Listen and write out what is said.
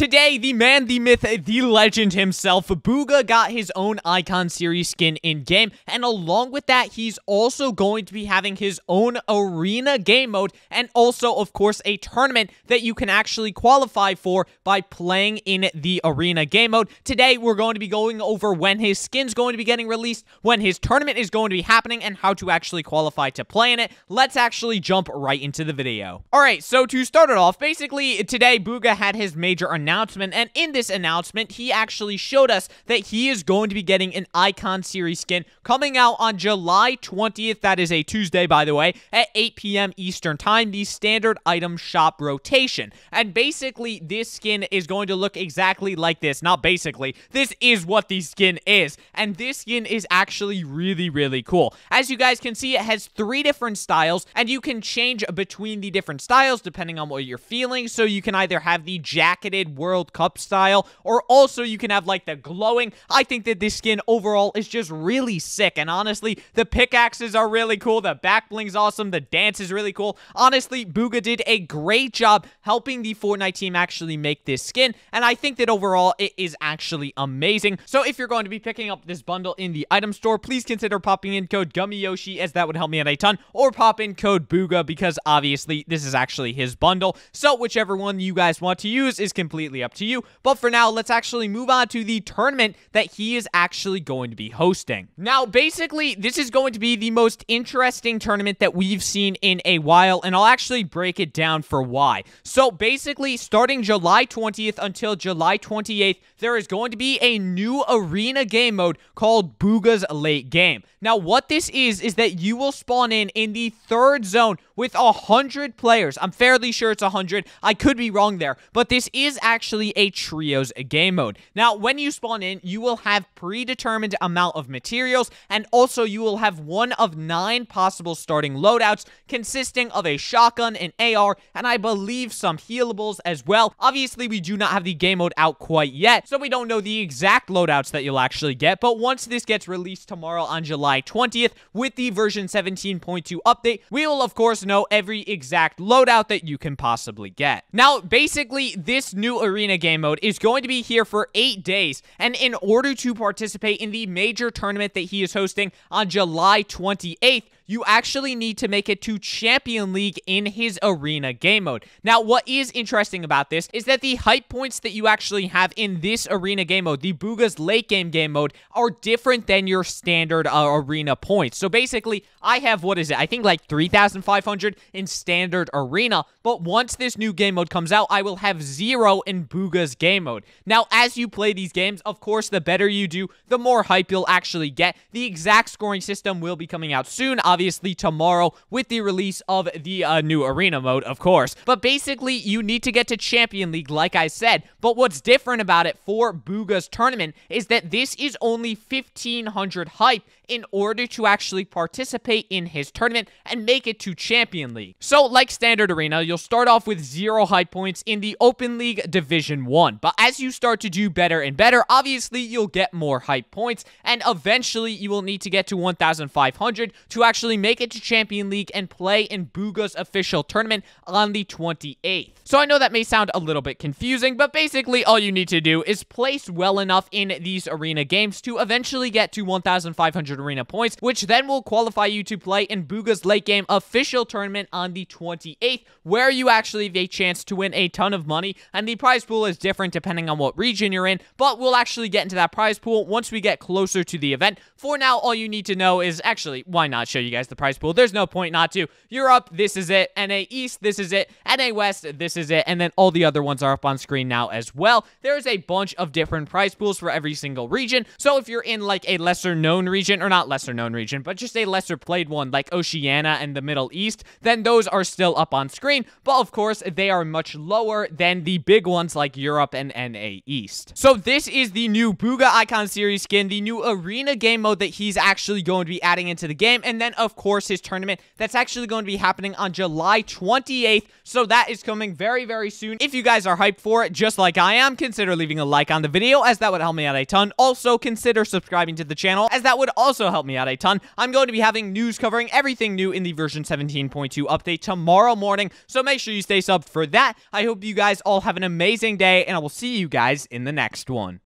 Today, the man, the myth, the legend himself, Booga got his own Icon Series skin in-game, and along with that, he's also going to be having his own arena game mode, and also, of course, a tournament that you can actually qualify for by playing in the arena game mode. Today, we're going to be going over when his skin's going to be getting released, when his tournament is going to be happening, and how to actually qualify to play in it. Let's actually jump right into the video. Alright, so to start it off, basically, today, Booga had his major announcement announcement. And in this announcement, he actually showed us that he is going to be getting an Icon Series skin coming out on July 20th. That is a Tuesday, by the way, at 8 p.m. Eastern Time, the standard item shop rotation. And basically, this skin is going to look exactly like this. Not basically, this is what the skin is. And this skin is actually really, really cool. As you guys can see, it has three different styles, and you can change between the different styles depending on what you're feeling. So you can either have the jacketed World Cup style. Or also you can have like the glowing. I think that this skin overall is just really sick. And honestly, the pickaxes are really cool. The back bling's awesome. The dance is really cool. Honestly, Booga did a great job helping the Fortnite team actually make this skin. And I think that overall it is actually amazing. So if you're going to be picking up this bundle in the item store, please consider popping in code GummyYoshi as that would help me out a ton. Or pop in code Booga because obviously this is actually his bundle. So whichever one you guys want to use is completely completely up to you. But for now, let's actually move on to the tournament that he is actually going to be hosting. Now, basically, this is going to be the most interesting tournament that we've seen in a while, and I'll actually break it down for why. So basically, starting July 20th until July 28th, there is going to be a new arena game mode called Booga's Late Game. Now, what this is, is that you will spawn in in the third zone with 100 players. I'm fairly sure it's 100. I could be wrong there, but this is actually actually a trios game mode. Now, when you spawn in, you will have predetermined amount of materials, and also you will have one of nine possible starting loadouts, consisting of a shotgun, an AR, and I believe some healables as well. Obviously, we do not have the game mode out quite yet, so we don't know the exact loadouts that you'll actually get, but once this gets released tomorrow on July 20th with the version 17.2 update, we will of course know every exact loadout that you can possibly get. Now, basically, this new arena game mode is going to be here for eight days. And in order to participate in the major tournament that he is hosting on July 28th, you actually need to make it to Champion League in his arena game mode. Now, what is interesting about this is that the hype points that you actually have in this arena game mode, the Buga's late game game mode, are different than your standard uh, arena points. So basically, I have, what is it? I think like 3,500 in standard arena, but once this new game mode comes out, I will have zero in Buga's game mode. Now, as you play these games, of course, the better you do, the more hype you'll actually get. The exact scoring system will be coming out soon, obviously obviously tomorrow with the release of the uh, new arena mode, of course. But basically, you need to get to Champion League, like I said. But what's different about it for Booga's tournament is that this is only 1,500 hype in order to actually participate in his tournament and make it to Champion League. So, like Standard Arena, you'll start off with zero hype points in the Open League Division 1. But as you start to do better and better, obviously, you'll get more hype points, and eventually, you will need to get to 1,500 to actually actually make it to Champion League and play in Buga's official tournament on the 28th. So I know that may sound a little bit confusing, but basically all you need to do is place well enough in these arena games to eventually get to 1,500 arena points, which then will qualify you to play in Buga's late game official tournament on the 28th, where you actually have a chance to win a ton of money, and the prize pool is different depending on what region you're in, but we'll actually get into that prize pool once we get closer to the event. For now, all you need to know is, actually, why not show you you guys the prize pool. There's no point not to. Europe, this is it. NA East, this is it. NA West, this is it. And then all the other ones are up on screen now as well. There's a bunch of different prize pools for every single region. So if you're in like a lesser known region, or not lesser known region, but just a lesser played one like Oceania and the Middle East, then those are still up on screen. But of course, they are much lower than the big ones like Europe and NA East. So this is the new Buga Icon Series skin, the new arena game mode that he's actually going to be adding into the game. And then of course, his tournament that's actually going to be happening on July 28th. So that is coming very, very soon. If you guys are hyped for it, just like I am, consider leaving a like on the video as that would help me out a ton. Also, consider subscribing to the channel as that would also help me out a ton. I'm going to be having news covering everything new in the version 17.2 update tomorrow morning. So make sure you stay subbed for that. I hope you guys all have an amazing day and I will see you guys in the next one.